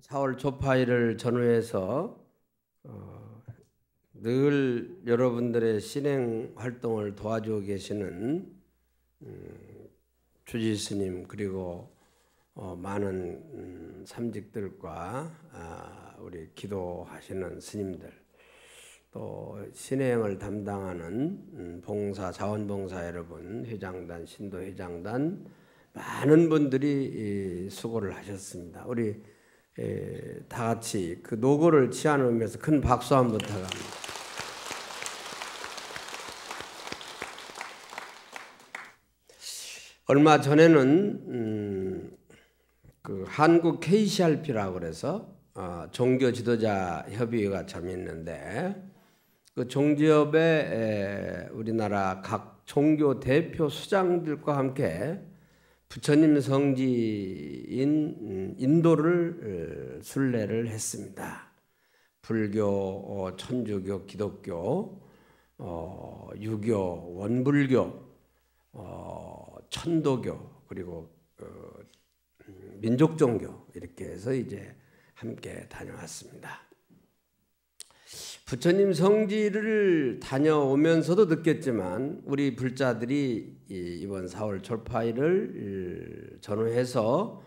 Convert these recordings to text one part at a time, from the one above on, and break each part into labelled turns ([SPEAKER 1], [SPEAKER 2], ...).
[SPEAKER 1] 4월 초파일을 전후해서 어, 늘 여러분들의 신행 활동을 도와주고 계시는 음, 주지 스님 그리고 어, 많은 음, 삼직들과 아, 우리 기도하시는 스님들 또 신행을 담당하는 음, 봉사 자원봉사 여러분 회장단 신도 회장단 많은 분들이 수고를 하셨습니다. 우리 다 같이 그 노고를 치하는 서큰 박수 한번 부탁합니다. 얼마 전에는 음, 그 한국 KCRP라고 그래서 어, 종교 지도자 협의회가 참 있는데 그 종지협의 우리나라 각 종교 대표 수장들과 함께 부처님 성지인 음, 인도를 순례를 했습니다. 불교, 어, 천주교, 기독교, 어, 유교, 원불교, 어, 천도교 그리고 음, 민족 종교 이렇게 해서 이제 함께 다녀왔습니다. 부처님 성지를 다녀오면서도 느꼈지만 우리 불자들이 이번 4월 졸파일을 전후해서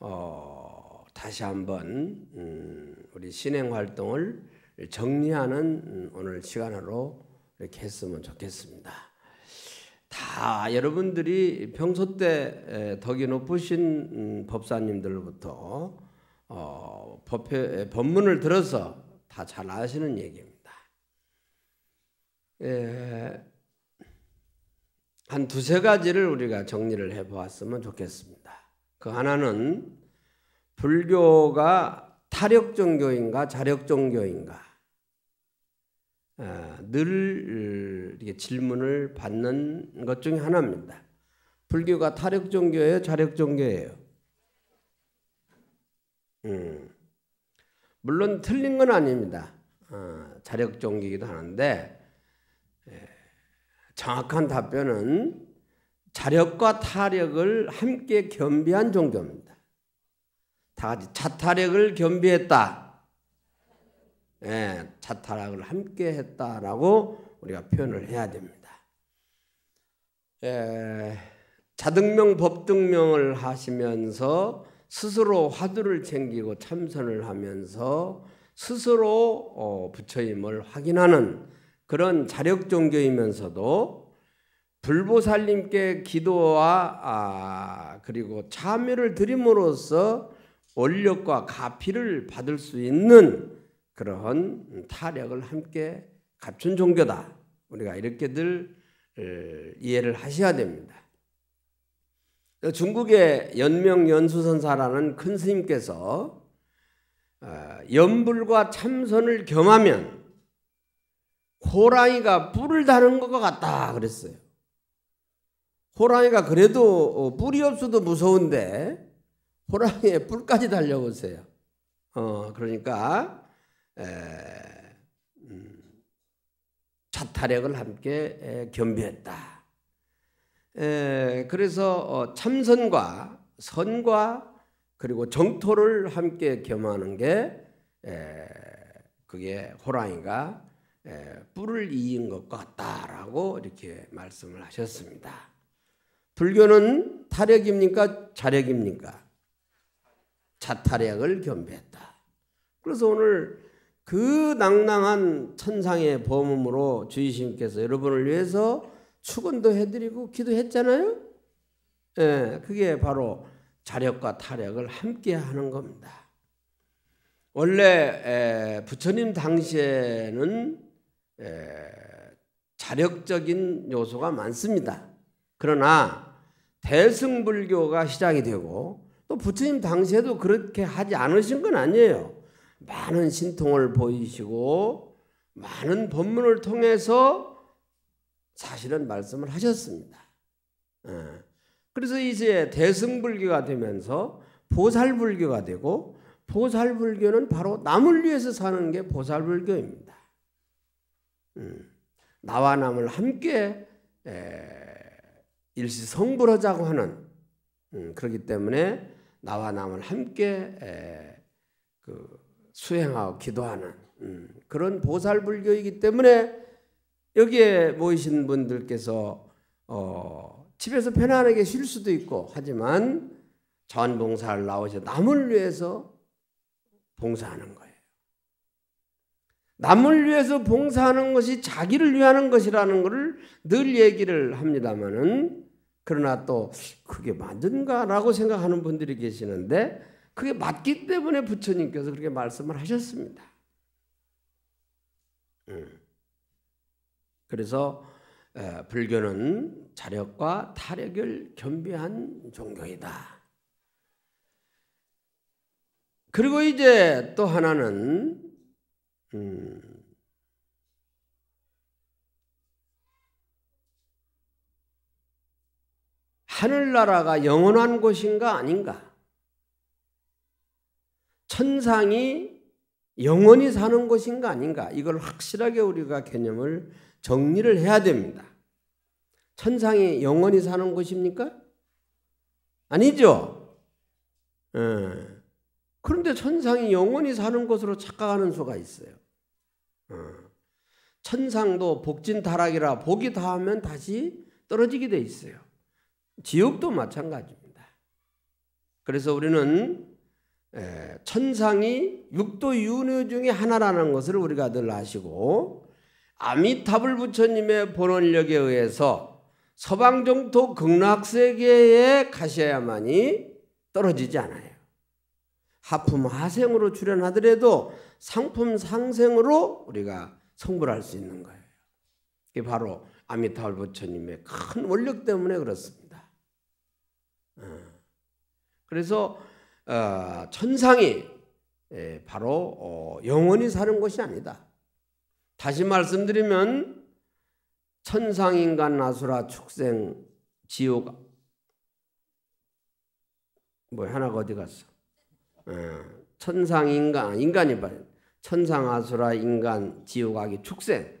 [SPEAKER 1] 어 다시 한번 음, 우리 신행 활동을 정리하는 음, 오늘 시간으로 이렇게 했으면 좋겠습니다. 다 여러분들이 평소 때 덕이 높으신 음, 법사님들부터어 법회, 법문을 들어서 다잘 아시는 얘기입니다. 예, 한 두세 가지를 우리가 정리를 해 보았으면 좋겠습니다. 그 하나는 불교가 타력 종교인가 자력 종교인가 아, 늘 이렇게 질문을 받는 것 중에 하나입니다. 불교가 타력 종교예요, 자력 종교예요. 음. 물론 틀린 건 아닙니다. 어, 자력종기이기도 하는데 예, 정확한 답변은 자력과 타력을 함께 겸비한 종교입니다. 다 같이 자타력을 겸비했다. 예, 자타력을 함께 했다라고 우리가 표현을 해야 됩니다. 예, 자등명 법등명을 하시면서 스스로 화두를 챙기고 참선을 하면서 스스로 어, 부처임을 확인하는 그런 자력 종교이면서도 불보살님께 기도와 아, 그리고 참여를 드림으로써 원력과 가피를 받을 수 있는 그런 타력을 함께 갖춘 종교다. 우리가 이렇게들 이해를 하셔야 됩니다. 중국의 연명 연수선사라는 큰 스님께서 아, 연불과 참선을 겸하면 호랑이가 뿔을 다는 것 같다 그랬어요. 호랑이가 그래도 어, 뿔이 없어도 무서운데 호랑이에 뿔까지 달려보세요. 어 그러니까 에, 음, 자타력을 함께 겸비했다. 예, 그래서 어, 참선과 선과 그리고 정토를 함께 겸하는 게 예, 그게 호랑이가 예, 뿔을 이은 것 같다라고 이렇게 말씀을 하셨습니다. 불교는 타력입니까 자력입니까? 자타력을 겸비했다. 그래서 오늘 그 낭낭한 천상의 범음으로 주의신께서 여러분을 위해서 축원도 해드리고 기도했잖아요. 예, 그게 바로 자력과 타력을 함께 하는 겁니다. 원래 부처님 당시에는 자력적인 요소가 많습니다. 그러나 대승불교가 시작이 되고 또 부처님 당시에도 그렇게 하지 않으신 건 아니에요. 많은 신통을 보이시고 많은 법문을 통해서 사실은 말씀을 하셨습니다. 예. 그래서 이제 대승불교가 되면서 보살불교가 되고 보살불교는 바로 남을 위해서 사는 게 보살불교입니다. 음. 나와 남을 함께 일시성불하자고 하는 음, 그렇기 때문에 나와 남을 함께 그 수행하고 기도하는 음, 그런 보살불교이기 때문에 여기에 모이신 분들께서 어, 집에서 편안하게 쉴 수도 있고 하지만 전봉사를 나오셔 남을 위해서 봉사하는 거예요. 남을 위해서 봉사하는 것이 자기를 위하는 것이라는 것을 늘 얘기를 합니다만는 그러나 또 그게 맞는가라고 생각하는 분들이 계시는데 그게 맞기 때문에 부처님께서 그렇게 말씀을 하셨습니다. 음. 그래서 불교는 자력과 타력을 겸비한 종교이다. 그리고 이제 또 하나는 음, 하늘나라가 영원한 곳인가 아닌가? 천상이 영원히 사는 곳인가 아닌가? 이걸 확실하게 우리가 개념을 정리를 해야 됩니다. 천상에 영원히 사는 곳입니까? 아니죠. 예. 그런데 천상이 영원히 사는 것으로 착각하는 수가 있어요. 예. 천상도 복진 타락이라 복이 닿으면 다시 떨어지게 돼 있어요. 지옥도 마찬가지입니다. 그래서 우리는 예, 천상이 육도 유무 중에 하나라는 것을 우리가 늘 아시고 아미타불 부처님의 본원력에 의해서 서방 정토 극락 세계에 가셔야만이 떨어지지 않아요. 하품 하생으로 출연하더라도 상품 상생으로 우리가 성불할 수 있는 거예요. 이게 바로 아미타불 부처님의 큰 원력 때문에 그렇습니다. 어. 그래서 어, 천상이 예, 바로 어, 영원히 사는 것이 아니다. 다시 말씀드리면 천상인간 아수라 축생 지옥 뭐 하나가 어디 갔어? 예, 천상인간 인간이 봐요. 천상 아수라 인간 지옥아기 축생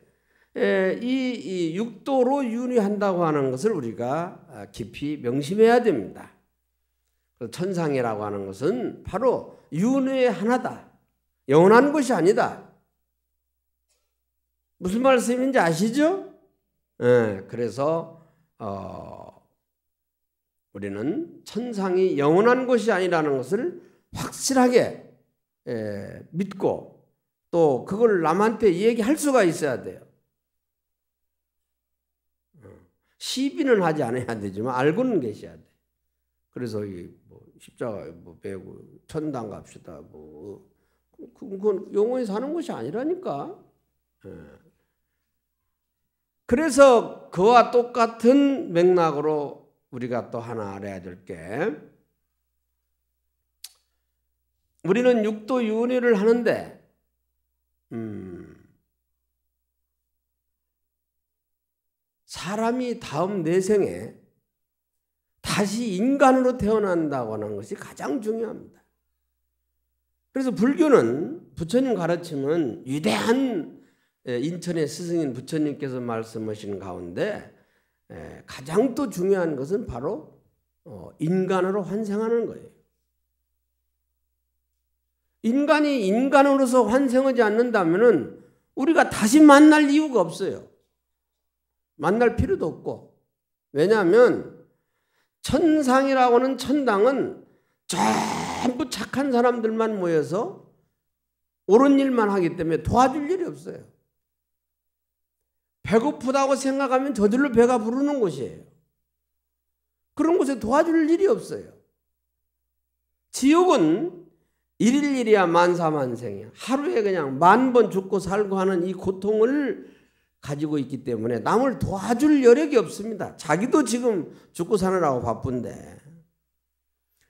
[SPEAKER 1] 예, 이 육도로 윤회한다고 하는 것을 우리가 아, 깊이 명심해야 됩니다. 천상이라고 하는 것은 바로 윤회의 하나다. 영원한 것이 아니다. 무슨 말씀인지 아시죠? 예, 그래서 어, 우리는 천상이 영원한 것이 아니라는 것을 확실하게 예, 믿고 또 그걸 남한테 얘기할 수가 있어야 돼요. 어, 시비는 하지 않아야 되지만 알고는 계셔야 돼. 그래서 이뭐 십자가 뭐 배고 뭐 천당 갑시다 뭐 그건 영원히 사는 것이 아니라니까. 예. 그래서 그와 똑같은 맥락으로 우리가 또 하나 알아야 될 게 우리는 육도 윤언를 하는데 음 사람이 다음 내생에 다시 인간으로 태어난다고 하는 것이 가장 중요합니다. 그래서 불교는 부처님 가르침은 위대한 예, 인천의 스승인 부처님께서 말씀하신 가운데 예, 가장 또 중요한 것은 바로 어, 인간으로 환생하는 거예요. 인간이 인간으로서 환생하지 않는다면 우리가 다시 만날 이유가 없어요. 만날 필요도 없고 왜냐하면 천상이라고 하는 천당은 전부 착한 사람들만 모여서 옳은 일만 하기 때문에 도와줄 일이 없어요. 배고프다고 생각하면 저절로 배가 부르는 곳이에요. 그런 곳에 도와줄 일이 없어요. 지옥은 일일일이야 만사만생이야. 하루에 그냥 만 번 죽고 살고 하는 이 고통을 가지고 있기 때문에 남을 도와줄 여력이 없습니다. 자기도 지금 죽고 사느라고 바쁜데.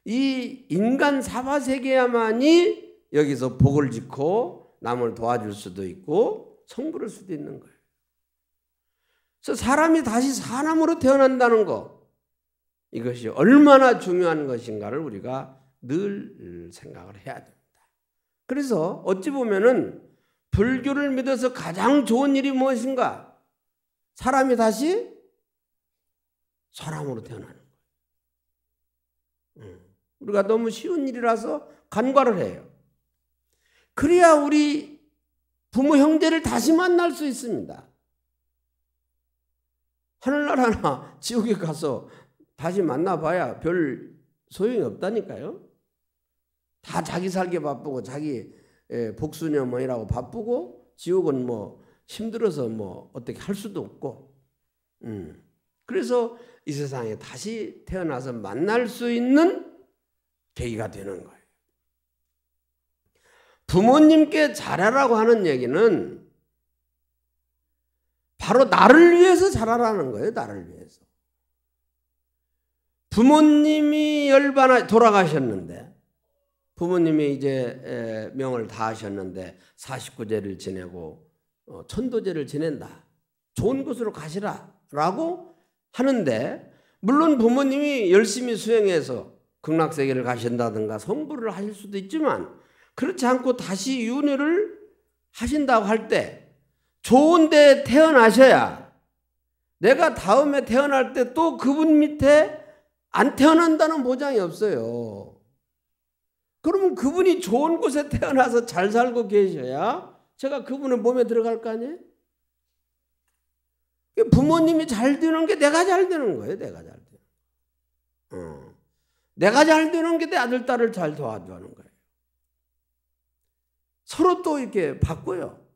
[SPEAKER 1] 이 인간 사바세계야만이 여기서 복을 짓고 남을 도와줄 수도 있고 성부를 수도 있는 거예요. 그래서 사람이 다시 사람으로 태어난다는 것 이것이 얼마나 중요한 것인가를 우리가 늘 생각을 해야 됩니다. 그래서 어찌 보면은 불교를 믿어서 가장 좋은 일이 무엇인가? 사람이 다시 사람으로 태어나는 거예요. 음, 우리가 너무 쉬운 일이라서 간과를 해요. 그래야 우리 부모 형제를 다시 만날 수 있습니다. 하늘나라나 지옥에 가서 다시 만나봐야 별 소용이 없다니까요. 다 자기 살기 바쁘고 자기 예, 복수녀만이라고 뭐 바쁘고 지옥은 뭐 힘들어서 뭐 어떻게 할 수도 없고. 음. 그래서 이 세상에 다시 태어나서 만날 수 있는 계기가 되는 거예요. 부모님께 잘하라고 하는 얘기는 바로 나를 위해서 자라라는 거예요. 나를 위해서. 부모님이 열반 돌아가셨는데 부모님이 이제 명을 다 하셨는데 49제를 지내고 어, 천도제를 지낸다. 좋은 곳으로 가시라라고 하는데 물론 부모님이 열심히 수행해서 극락세계를 가신다든가 성불을 하실 수도 있지만 그렇지 않고 다시 윤회를 하신다고 할때 좋은데 태어나셔야 내가 다음에 태어날 때 또 그분 밑에 안 태어난다는 보장이 없어요. 그러면 그분이 좋은 곳에 태어나서 잘 살고 계셔야 제가 그분의 몸에 들어갈 거 아니에요? 부모님이 잘 되는 게 내가 잘 되는 거예요. 내가 잘 되는 어. 내가 잘 되는 게 내 아들, 딸을 잘 도와주는 거예요. 서로 또 이렇게 바꿔요.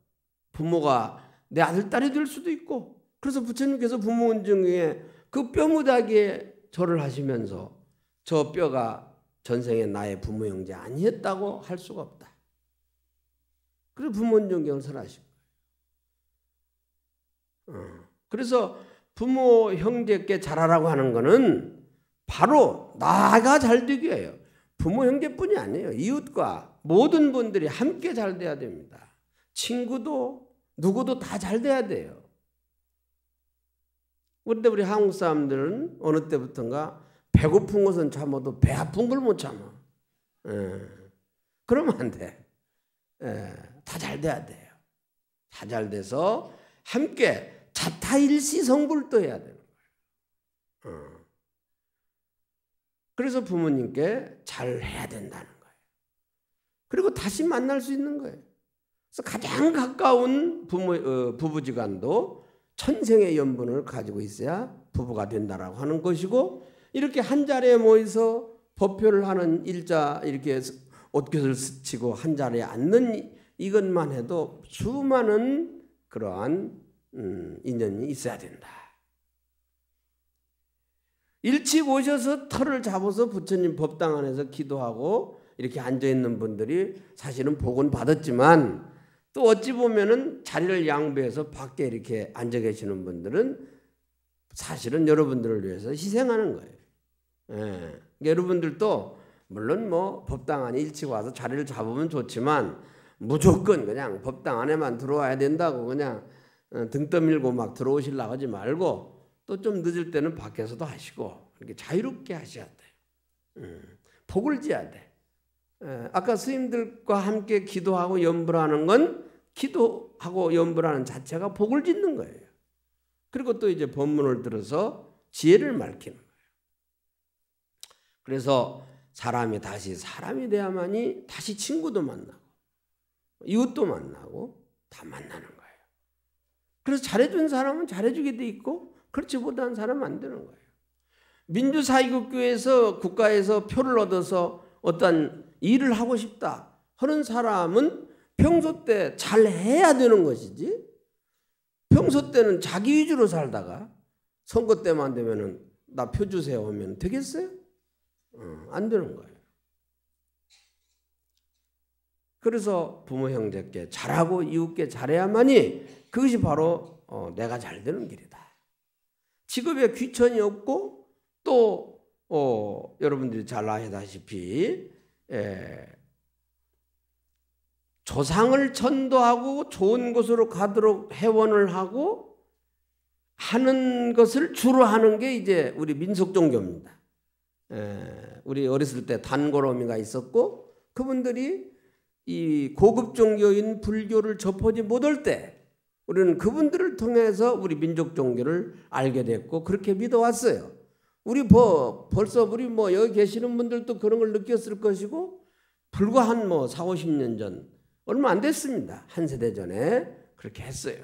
[SPEAKER 1] 부모가 내 아들 딸이 될 수도 있고 그래서 부처님께서 부모 운중에 그 뼈무닥에 절을 하시면서 저 뼈가 전생에 나의 부모 형제 아니었다고 할 수가 없다. 그래서 부모 운중경을 설하신 거예 어. 그래서 부모 형제께 잘하라고 하는 거는 바로 나가 잘 되기예요. 부모 형제뿐이 아니에요. 이웃과 모든 분들이 함께 잘 돼야 됩니다. 친구도 누구도 다 잘 돼야 돼요. 그런데 우리 한국 사람들은 어느 때부턴가 배고픈 것은 참아도 배 아픈 걸 못 참아. 예. 그러면 안 돼. 예. 다잘 돼야 돼요. 다 잘 돼서 함께 자타일시 성불도 해야 되는 거예요. 어. 그래서 부모님께 잘 해야 된다는 거예요. 그리고 다시 만날 수 있는 거예요. 그래서 가장 가까운 부모, 어, 부부지간도 천생의 연분을 가지고 있어야 부부가 된다라고 하는 것이고 이렇게 한 자리에 모여서 법표를 하는 일자 이렇게 옷깃을 스치고 한 자리에 앉는 이것만 해도 수많은 그러한 음, 인연이 있어야 된다. 일찍 오셔서 털을 잡아서 부처님 법당 안에서 기도하고 이렇게 앉아 있는 분들이 사실은 복은 받았지만 또 어찌 보면은 자리를 양보해서 밖에 이렇게 앉아 계시는 분들은 사실은 여러분들을 위해서 희생하는 거예요. 예. 그러니까 여러분들도 물론 뭐 법당 안에 일찍 와서 자리를 잡으면 좋지만 무조건 그냥 법당 안에만 들어와야 된다고 그냥 어, 등 떠밀고 막 들어오실라고 하지 말고 또 좀 늦을 때는 밖에서도 하시고 이렇게 자유롭게 하셔야 돼요. 음. 복을 지어야 돼. 아까 스님들과 함께 기도하고 염불하는 건 기도하고 염불하는 자체가 복을 짓는 거예요. 그리고 또 이제 법문을 들어서 지혜를 밝히는 거예요. 그래서 사람이 다시 사람이 돼야만이 다시 친구도 만나고 이웃도 만나고 다 만나는 거예요. 그래서 잘해준 사람은 잘해주게 돼 있고 그렇지 못한 사람은 안 되는 거예요. 민주사회국교에서 국가에서 표를 얻어서 어떤 일을 하고 싶다 하는 사람은 평소 때 잘 해야 되는 것이지. 평소 때는 자기 위주로 살다가 선거 때만 되면은 나 표 주세요 하면 되겠어요? 어, 안 되는 거예요. 그래서 부모 형제께 잘하고 이웃께 잘해야만이 그것이 바로 어, 내가 잘 되는 길이다. 직업에 귀천이 없고 또 어, 여러분들이 잘 아시다시피 예, 조상을 천도하고 좋은 곳으로 가도록 회원을 하고 하는 것을 주로 하는 게 이제 우리 민속 종교입니다. 예, 우리 어렸을 때 단골어미가 있었고 그분들이 이 고급 종교인 불교를 접하지 못할 때 우리는 그분들을 통해서 우리 민족 종교를 알게 됐고 그렇게 믿어왔어요. 우리 버, 뭐 벌써 우리 뭐 여기 계시는 분들도 그런 걸 느꼈을 것이고 불과 한 뭐 4, 50년 전 얼마 안 됐습니다. 한 세대 전에 그렇게 했어요.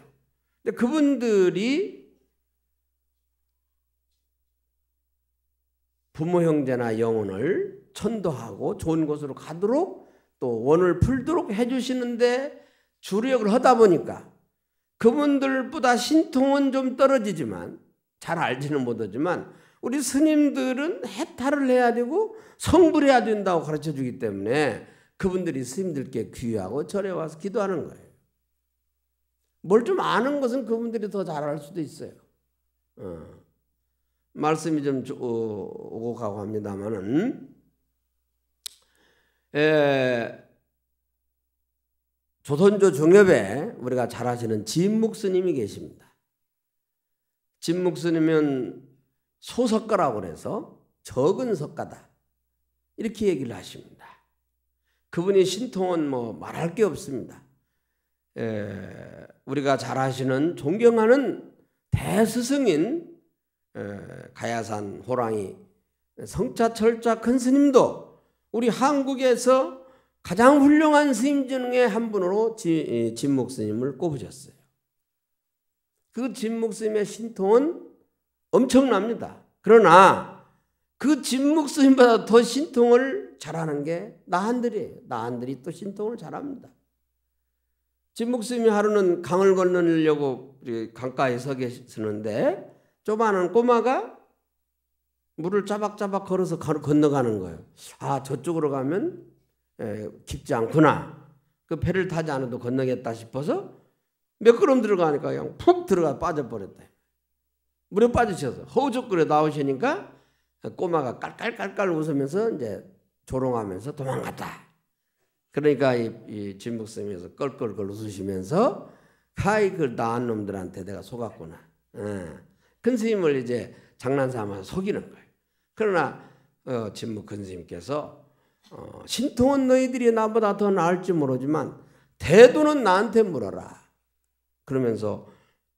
[SPEAKER 1] 근데 그분들이 부모 형제나 영혼을 천도하고 좋은 곳으로 가도록 또 원을 풀도록 해주시는데 주력을 하다 보니까 그분들보다 신통은 좀 떨어지지만 잘 알지는 못하지만 우리 스님들은 해탈을 해야 되고 성불해야 된다고 가르쳐 주기 때문에 그분들이 스님들께 귀하고 절에 와서 기도하는 거예요. 뭘 좀 아는 것은 그분들이 더 잘 알 수도 있어요. 어. 말씀이 좀 어, 오고 가고 합니다만은 조선조 종엽에 우리가 잘 아시는 진묵 스님이 계십니다. 진묵 스님은 소석가라고 해서 적은 석가다. 이렇게 얘기를 하십니다. 그분이 신통은 뭐 말할 게 없습니다. 에, 우리가 잘 아시는 존경하는 대스승인 에, 가야산 호랑이 성차철자 큰 스님도 우리 한국에서 가장 훌륭한 스님 중에 한 분으로 지, 진목 스님을 꼽으셨어요. 그 진목 스님의 신통은 엄청납니다. 그러나 그 진묵 스님보다 더 신통을 잘하는 게 나한들이에요. 나한들이 또 신통을 잘합니다. 진묵 스님이 하루는 강을 건너려고 강가에 서 계시는데 조만한 꼬마가 물을 짜박짜박 걸어서 건너가는 거예요. 아 저쪽으로 가면 예, 깊지 않구나. 그 배를 타지 않아도 건너겠다 싶어서 몇 걸음 들어가니까 그냥 푹 들어가 빠져버렸대요 물에 빠지셔서 허우적거려 나오시니까 꼬마가 깔깔깔깔 웃으면서 이제 조롱하면서 도망갔다. 그러니까 이, 이 진목쌤에서 껄껄껄 웃으시면서 하이 그 나한 놈들한테 내가 속았구나. 예. 큰 스님을 이제 장난삼아 속이는 거예요. 그러나 어, 진목큰 스님께서 어, 신통은 너희들이 나보다 더 나을지 모르지만 대도는 나한테 물어라. 그러면서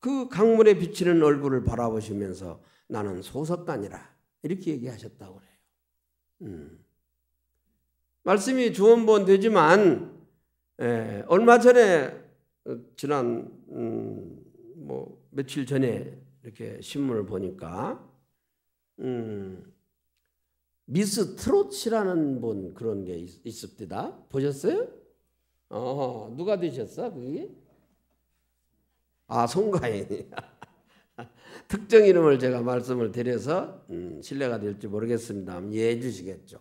[SPEAKER 1] 그 강물에 비치는 얼굴을 바라보시면서 나는 소석단이라 이렇게 얘기하셨다고 그래요. 음. 말씀이 주원본 되지만 에, 얼마 전에 어, 지난 음, 뭐 며칠 전에 이렇게 신문을 보니까 음, 미스 트롯이라는 분 그런 게 있, 있습니다. 보셨어요? 어, 누가 되셨어? 그게? 아, 송가인이야. 특정 이름을 제가 말씀을 드려서 음, 신뢰가 될지 모르겠습니다. 이해해 주시겠죠.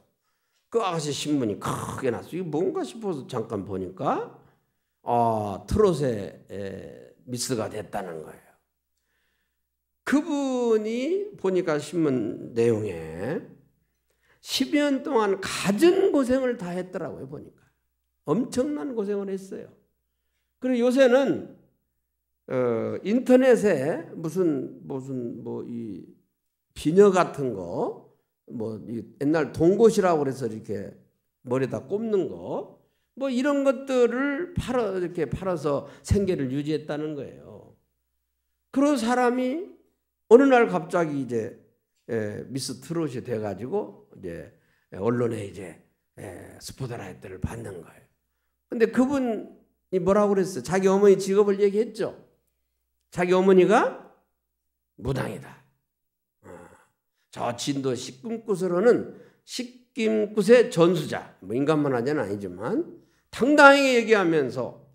[SPEAKER 1] 그 아가씨 신문이 크게 났어. 이게 뭔가 싶어서 잠깐 보니까 아, 트롯의 미스가 됐다는 거예요. 그분이 보니까 신문 내용에 10년 동안 가진 고생을 다 했더라고요, 보니까. 엄청난 고생을 했어요. 그리고 요새는 어, 인터넷에 무슨 무슨 뭐이 비녀 같은 거, 뭐이 옛날 동고시라고 그래서 이렇게 머리에다 꼽는 거, 뭐 이런 것들을 팔아 이렇게 팔아서 생계를 유지했다는 거예요. 그런 사람이 어느 날 갑자기 이제 예, 미스 트롯이 돼가지고 이제 언론에 이제 예, 스포트라이트를 받는 거예요. 근데 그분이 뭐라고 그랬어요? 자기 어머니 직업을 얘기했죠. 자기 어머니가 무당이다. 어. 저 진도 식금굿으로는 식김굿의 전수자, 뭐 인간만 하자는 아니지만 당당하게 얘기하면서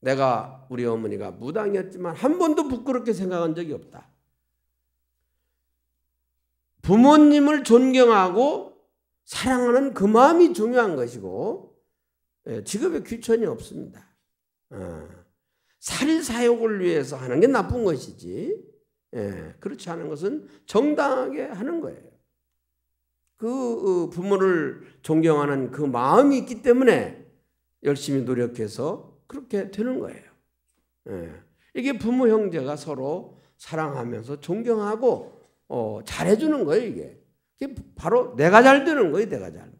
[SPEAKER 1] 내가 우리 어머니가 무당이었지만 한 번도 부끄럽게 생각한 적이 없다. 부모님을 존경하고 사랑하는 그 마음이 중요한 것이고 예, 직업에 귀천이 없습니다. 어. 살사욕을 인 위해서 하는 게 나쁜 것이지. 예, 그렇지 않은 것은 정당하게 하는 거예요. 그 어, 부모를 존경하는 그 마음이 있기 때문에 열심히 노력해서 그렇게 되는 거예요. 예, 이게 부모 형제가 서로 사랑하면서 존경하고 어, 잘해주는 거예요. 이게. 이게 바로 내가 잘 되는 거예요. 내가 잘.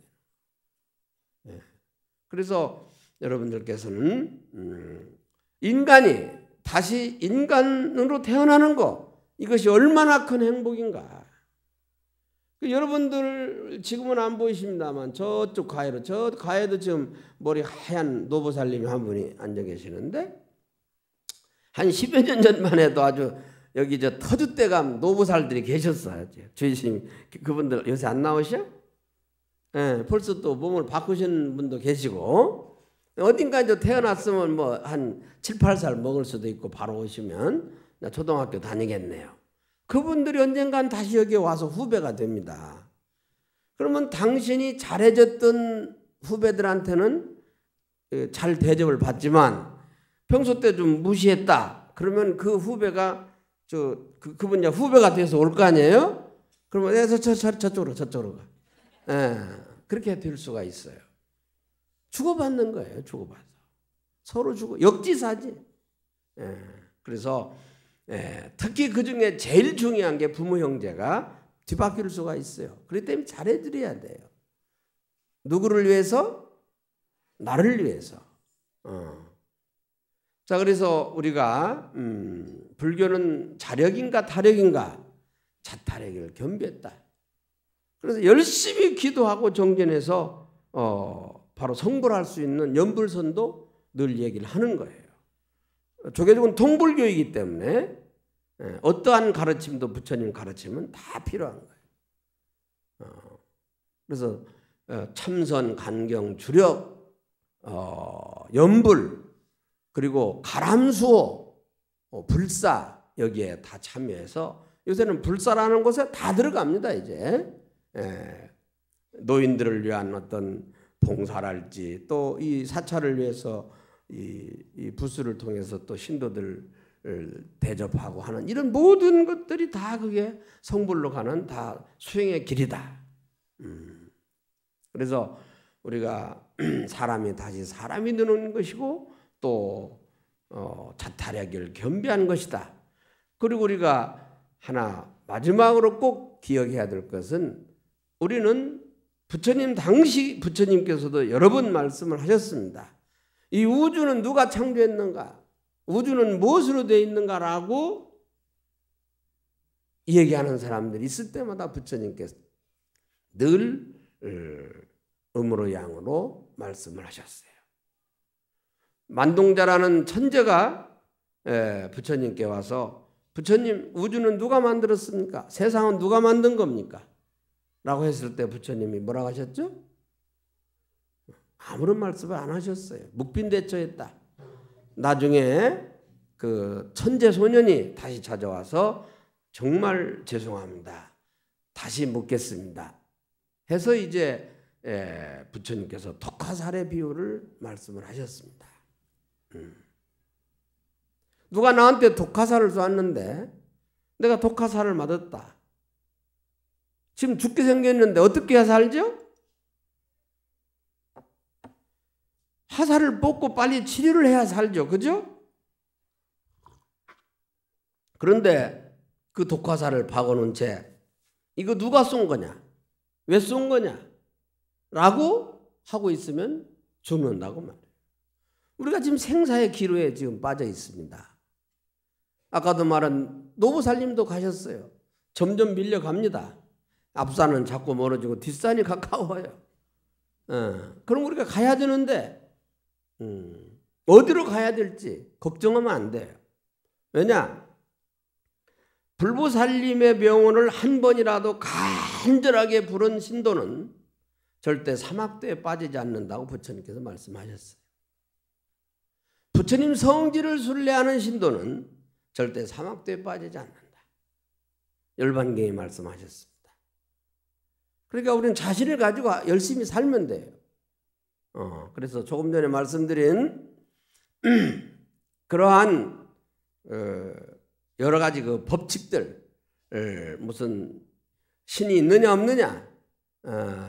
[SPEAKER 1] 예, 그래서 여러분들께서는 음, 인간이 다시 인간으로 태어나는 것 이것이 얼마나 큰 행복인가. 그 여러분들 지금은 안 보이십니다만 저쪽 가해로 저 가해도 지금 머리 하얀 노보살님이 한 분이 앉아 계시는데 한 10여 년 전만 해도 아주 여기 저 터줏대감 노보살들이 계셨어요. 주인님 그분들 요새 안 나오셔? 예, 벌써 또 몸을 바꾸신 분도 계시고 어딘가 이제 태어났으면 뭐 한 7, 8살 먹을 수도 있고 바로 오시면 초등학교 다니겠네요. 그분들이 언젠간 다시 여기 와서 후배가 됩니다. 그러면 당신이 잘해줬던 후배들한테는 그 잘 대접을 받지만 평소 때 좀 무시했다. 그러면 그 후배가 저 그, 그분 이제 후배가 돼서 올 거 아니에요? 그러면 저, 저, 저, 저쪽으로 저쪽으로 가. 예, 그렇게 될 수가 있어요. 주고받는 거예요. 주고받아. 서로 주고 역지사지. 예. 그래서 예. 특히 그 중에 제일 중요한 게 부모 형제가 뒤바뀔 수가 있어요. 그렇기 때문에 잘해드려야 돼요. 누구를 위해서? 나를 위해서. 어. 자 그래서 우리가 음, 불교는 자력인가 타력인가 자타력을 겸비했다. 그래서 열심히 기도하고 정진해서 어, 바로 성불할 수 있는 연불선도 늘 얘기를 하는 거예요. 조계종은 통불교이기 때문에 예, 어떠한 가르침도 부처님 가르침은 다 필요한 거예요. 어, 그래서 어, 참선, 간경, 주력, 어, 연불 그리고 가람수호, 불사 여기에 다 참여해서 요새는 불사라는 곳에 다 들어갑니다 이제 예, 노인들을 위한 어떤 봉사랄지 또 이 사찰을 위해서 이, 이 부스를 통해서 또 신도들 을 대접하고 하는 이런 모든 것들이 다 그게 성불로 가는 다 수행의 길이다. 음. 그래서 우리가 사람이 다시 사람이 되는 것이고 또 어, 자타력을 겸비한 것이다. 그리고 우리가 하나 마지막으로 꼭 기억해야 될 것은 우리는 부처님 당시 부처님께서도 여러 번 말씀을 하셨습니다. 이 우주는 누가 창조했는가? 우주는 무엇으로 되어 있는가라고 얘기하는 사람들이 있을 때마다 부처님께서 늘 어, 음으로 양으로 말씀을 하셨어요. 만동자라는 천재가 부처님께 와서 부처님 우주는 누가 만들었습니까? 세상은 누가 만든 겁니까? 라고 했을 때 부처님이 뭐라고 하셨죠? 아무런 말씀을 안 하셨어요. 묵빈대처했다. 나중에 그 천재 소년이 다시 찾아와서 정말 죄송합니다. 다시 묻겠습니다. 해서 이제 예, 부처님께서 독화살의 비유를 말씀을 하셨습니다. 음. 누가 나한테 독화살을 쐈는데 내가 독화살을 맞았다. 지금 죽게 생겼는데 어떻게 해서 살죠? 화살을 뽑고 빨리 치료를 해야 살죠. 그죠? 그런데 그 독화살을 박아놓은 채 이거 누가 쏜 거냐? 왜 쏜 거냐? 라고 하고 있으면 죽는다고 말해요. 우리가 지금 생사의 기로에 지금 빠져 있습니다. 아까도 말한 노부살님도 가셨어요. 점점 밀려갑니다. 앞산은 자꾸 멀어지고 뒷산이 가까워요. 어, 그럼 우리가 가야 되는데 음, 어디로 가야 될지 걱정하면 안 돼요. 왜냐? 불보살림의 명언을 한 번이라도 간절하게 부른 신도는 절대 사막도에 빠지지 않는다고 부처님께서 말씀하셨어요. 부처님 성질을 순례하는 신도는 절대 사막도에 빠지지 않는다. 열반경이 말씀하셨습니다. 그러니까 우리는 자신을 가지고 열심히 살면 돼요. 어, 그래서 조금 전에 말씀드린 그러한 어, 여러 가지 그 법칙들 무슨 신이 있느냐 없느냐 어,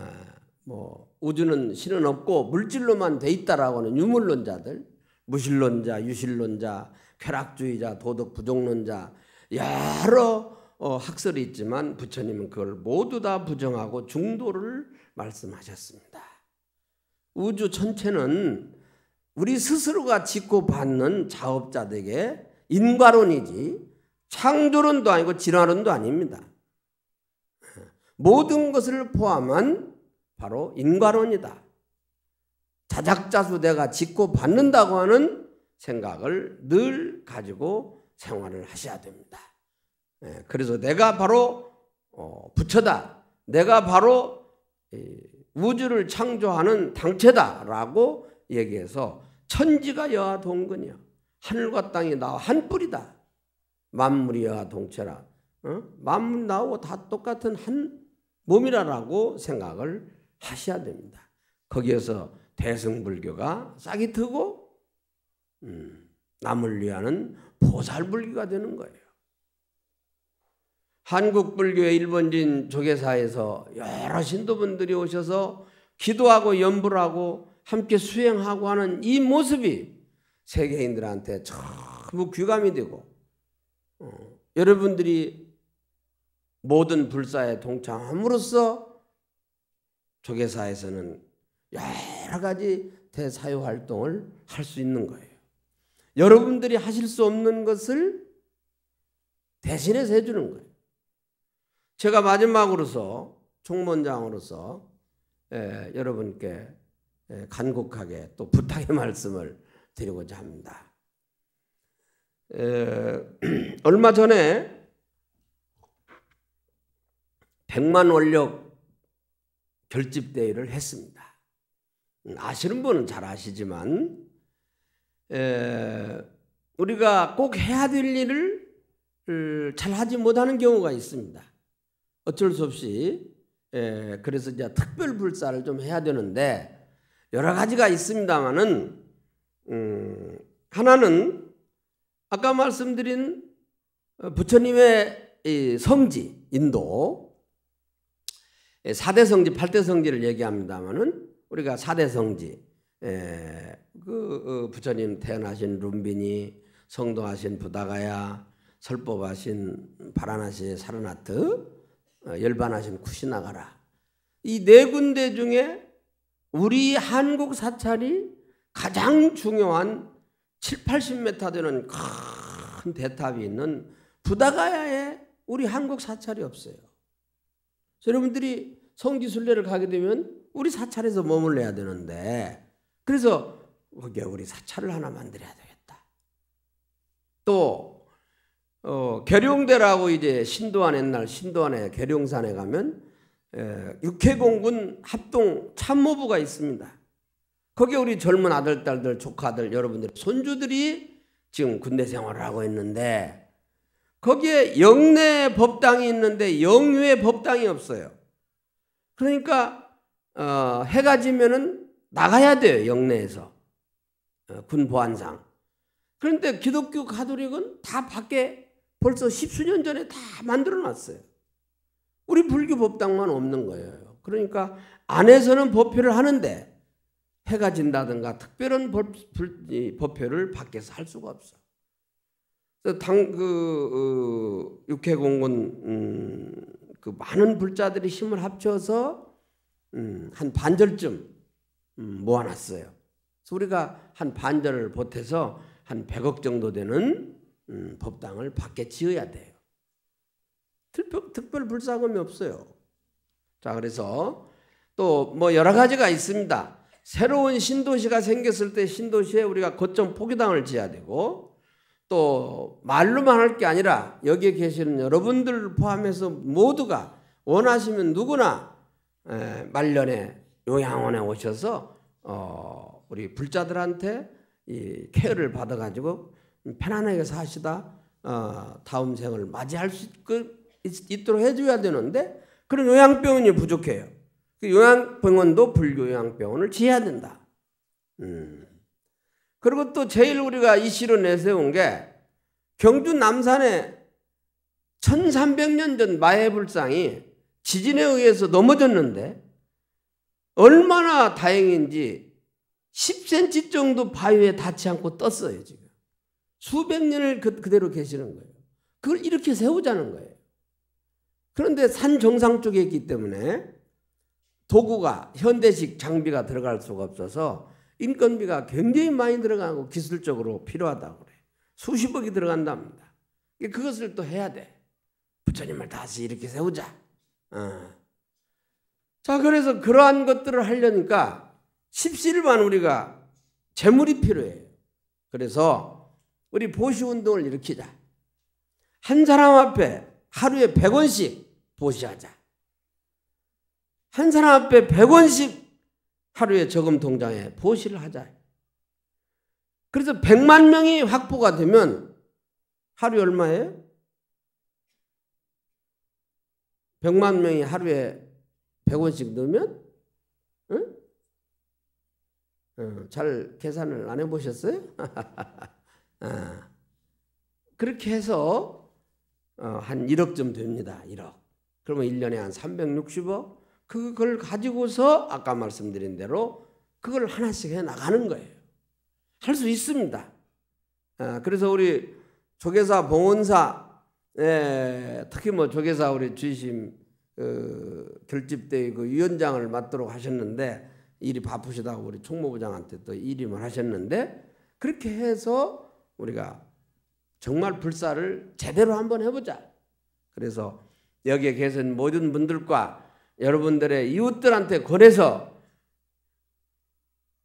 [SPEAKER 1] 뭐 우주는 신은 없고 물질로만 돼 있다라고 하는 유물론자들 무신론자, 유실론자, 쾌락주의자, 도덕 부정론자 여러 어, 학설이 있지만 부처님은 그걸 모두 다 부정하고 중도를 말씀하셨습니다. 우주 전체는 우리 스스로가 짓고 받는 자업자들에게 인과론이지 창조론도 아니고 진화론도 아닙니다. 모든 것을 포함한 바로 인과론이다. 자작자수 내가 짓고 받는다고 하는 생각을 늘 가지고 생활을 하셔야 됩니다. 예, 그래서 내가 바로 어, 부처다. 내가 바로 우주를 창조하는 당체다라고 얘기해서 천지가 여하 동근이야. 하늘과 땅이 나와 한뿌리다 만물이 여하 동체라. 어? 만물 나오고 다 똑같은 한 몸이라라고 생각을 하셔야 됩니다. 거기에서 대승불교가 싹이 트고 음, 남을 위하는 보살불교가 되는 거예요. 한국불교의 일본진 조계사에서 여러 신도분들이 오셔서 기도하고 연불하고 함께 수행하고 하는 이 모습이 세계인들한테 전부 귀감이 되고 어, 여러분들이 모든 불사에 동참함으로써 조계사에서는 여러 가지 대사유 활동을 할 수 있는 거예요. 여러분들이 하실 수 없는 것을 대신해서 해주는 거예요. 제가 마지막으로서 총무원장으로서 예, 여러분께 예, 간곡하게 또 부탁의 말씀을 드리고자 합니다. 예, 얼마 전에 100만 원력 결집 대회를 했습니다. 음, 아시는 분은 잘 아시지만 에, 예, 우리가 꼭 해야 될 일을 잘 하지 못하는 경우가 있습니다. 어쩔 수 없이 예, 그래서 이제 특별 불사를 좀 해야 되는데 여러 가지가 있습니다만은 음, 하나는 아까 말씀드린 어, 부처님의 성지 인도 4대 예, 성지, 8대 성지를 얘기합니다마는 우리가 4대 성지 예, 그 어, 부처님 태어나신 룸비니 성도하신 부다가야 설법하신 바라나시 사르나트 어, 열반하신 쿠시나가라. 이 네 군데 중에 우리 한국 사찰이 가장 중요한 7, 80m 되는 큰 대탑이 있는 부다가야에 우리 한국 사찰이 없어요. 여러분들이 성지순례를 가게 되면 우리 사찰에서 머물러야 되는데 그래서 우리 사찰을 하나 만들어야 되겠다. 또 어, 계룡대라고 이제 신도안 옛날 신도안에 계룡산에 가면 에, 예, 육해공군 합동 참모부가 있습니다. 거기 우리 젊은 아들, 딸들, 조카들, 여러분들, 손주들이 지금 군대 생활을 하고 있는데 거기에 영내 법당이 있는데 영유의 법당이 없어요. 그러니까 어, 해가 지면은 나가야 돼요 영내에서 어, 군 보안상. 그런데 기독교 가톨릭은 다 밖에 벌써 십수년 전에 다 만들어 놨어요. 우리 불교 법당만 없는 거예요. 그러니까 안에서는 법회를 하는데 해가 진다든가 특별한 법, 법회를 밖에서 할 수가 없어. 당그 어, 육해공군 음, 그 많은 불자들이 힘을 합쳐서 음, 한 반절쯤 음, 모아놨어요. 그래서 우리가 한 반절을 보태서 한 100억 정도 되는 음, 법당을 밖에 지어야 돼요. 특별, 특별 불상음이 없어요. 자, 그래서 또 뭐 여러 가지가 있습니다. 새로운 신도시가 생겼을 때 신도시에 우리가 거점 포기당을 지어야 되고 또 말로만 할 게 아니라 여기에 계시는 여러분들 포함해서 모두가 원하시면 누구나 말년에 요양원에 오셔서 어, 우리 불자들한테 케어를 받아가지고 편안하게 사시다 어, 다음 생을 맞이할 수 있, 도록 해줘야 되는데 그런 요양병원이 부족해요. 그 요양병원도 불교 요양병원을 지어야 된다. 음. 그리고 또 제일 우리가 이시로 내세운 게 경주 남산에 1300년 전 마해불상이 지진에 의해서 넘어졌는데 얼마나 다행인지 10cm 정도 바위에 닿지 않고 떴어요, 지금. 수백 년을 그, 그대로 계시는 거예요. 그걸 이렇게 세우자는 거예요. 그런데 산 정상 쪽에 있기 때문에 도구가 현대식 장비가 들어갈 수가 없어서 인건비가 굉장히 많이 들어가고 기술적으로 필요하다고 그래. 요 수십억이 들어간답니다. 그것을 또 해야 돼. 부처님을 다시 이렇게 세우자. 어. 자, 그래서 그러한 것들을 하려니까 십일만 우리가 재물이 필요해요. 그래서 우리 보시 운동을 일으키자. 한 사람 앞에 하루에 100원씩 보시하자. 한 사람 앞에 100원씩 하루에 저금 통장에 보시를 하자. 그래서 100만 명이 확보가 되면 하루에 얼마예요? 100만 명이 하루에 100원씩 넣으면 응? 응, 어, 잘 계산을 안 해보셨어요? 어. 그렇게 해서 어, 한 1억쯤 됩니다. 1억. 그러면 1년에 한 360억? 그걸 가지고서 아까 말씀드린 대로 그걸 하나씩 해 나가는 거예요. 할 수 있습니다. 어, 그래서 우리 조계사, 봉원사, 예, 특히 뭐 조계사 우리 주심 결집대의 그 위원장을 맡도록 하셨는데 일이 바쁘시다고 우리 총무부장한테 또 일임을 하셨는데 그렇게 해서 우리가 정말 불사를 제대로 한번 해보자. 그래서 여기에 계신 모든 분들과 여러분들의 이웃들한테 권해서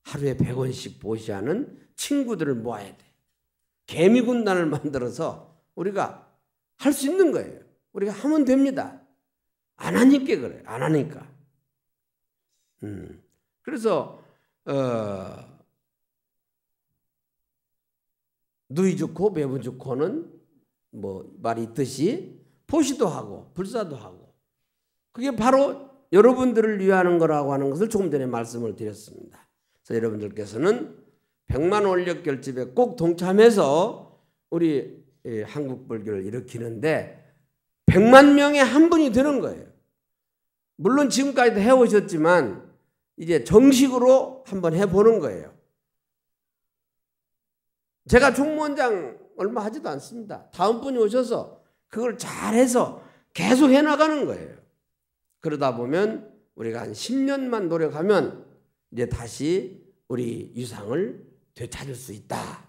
[SPEAKER 1] 하루에 100원씩 보시하는 친구들을 모아야 돼. 개미군단을 만들어서 우리가 할 수 있는 거예요. 우리가 하면 됩니다. 안 하니까 그래. 안 하니까. 음. 그래서 어, 누이 좋고 매부 좋고는 뭐 말이 있듯이 포시도 하고 불사도 하고 그게 바로 여러분들을 위하는 거라고 하는 것을 조금 전에 말씀을 드렸습니다. 그래서 여러분들께서는 백만 원력 결집에 꼭 동참해서 우리 예, 한국 불교를 일으키는데 백만 명의한 분이 되는 거예요. 물론 지금까지도 해오셨지만 이제 정식으로 한 번 해보는 거예요. 제가 총무원장 얼마 하지도 않습니다. 다음 분이 오셔서 그걸 잘해서 계속 해나가는 거예요. 그러다 보면 우리가 한 10년만 노력하면 이제 다시 우리 유상을 되찾을 수 있다.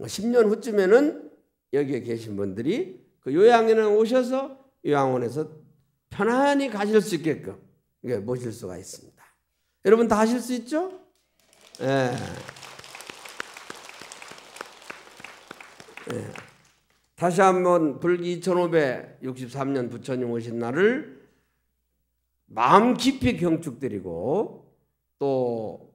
[SPEAKER 1] 10년 후쯤에는 여기에 계신 분들이 그 요양원에 오셔서 요양원에서 편안히 가실 수 있게끔 모실 수가 있습니다. 여러분 다 하실 수 있죠? 예. 예. 다시 한번 불기 2563년 부처님 오신 날을 마음 깊이 경축드리고 또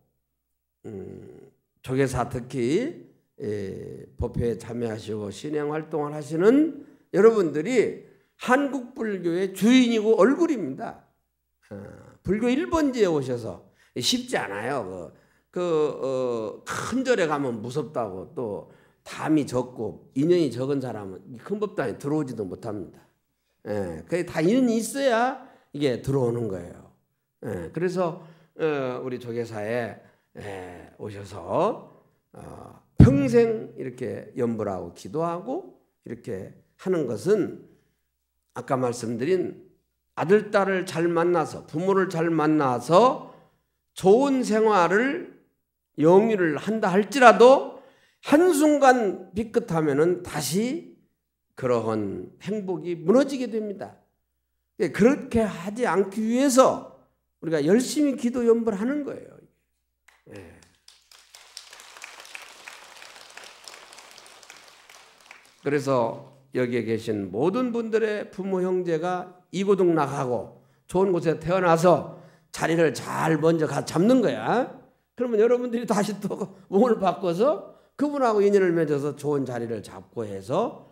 [SPEAKER 1] 음, 조계사 특히 예, 법회에 참여하시고 신행 활동을 하시는 여러분들이 한국 불교의 주인이고 얼굴입니다. 어, 불교 1번지에 오셔서 쉽지 않아요. 그, 그 어, 큰 절에 가면 무섭다고 또 담이 적고 인연이 적은 사람은 큰 법당에 들어오지도 못합니다. 예, 그게 다 인연이 있어야 이게 들어오는 거예요. 예, 그래서 어, 우리 조계사에 예, 오셔서 어, 평생 이렇게 염불하고 기도하고 이렇게 하는 것은 아까 말씀드린 아들 딸을 잘 만나서 부모를 잘 만나서 좋은 생활을 영위를 한다 할지라도 한순간 삐끗하면은 다시 그러한 행복이 무너지게 됩니다. 예, 그렇게 하지 않기 위해서 우리가 열심히 기도 연불하는 거예요. 예. 그래서 여기에 계신 모든 분들의 부모 형제가 이고동락하고 좋은 곳에 태어나서 자리를 잘 먼저 잡는 거야. 그러면 여러분들이 다시 또 몸을 바꿔서 그분하고 인연을 맺어서 좋은 자리를 잡고 해서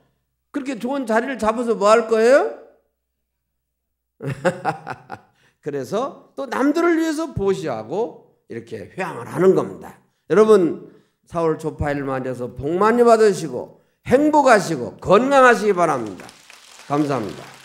[SPEAKER 1] 그렇게 좋은 자리를 잡아서 뭐 할 거예요? 그래서 또 남들을 위해서 보시하고 이렇게 회양을 하는 겁니다. 여러분 4월 초파일을 맞아서 복 많이 받으시고 행복하시고 건강하시기 바랍니다. 감사합니다.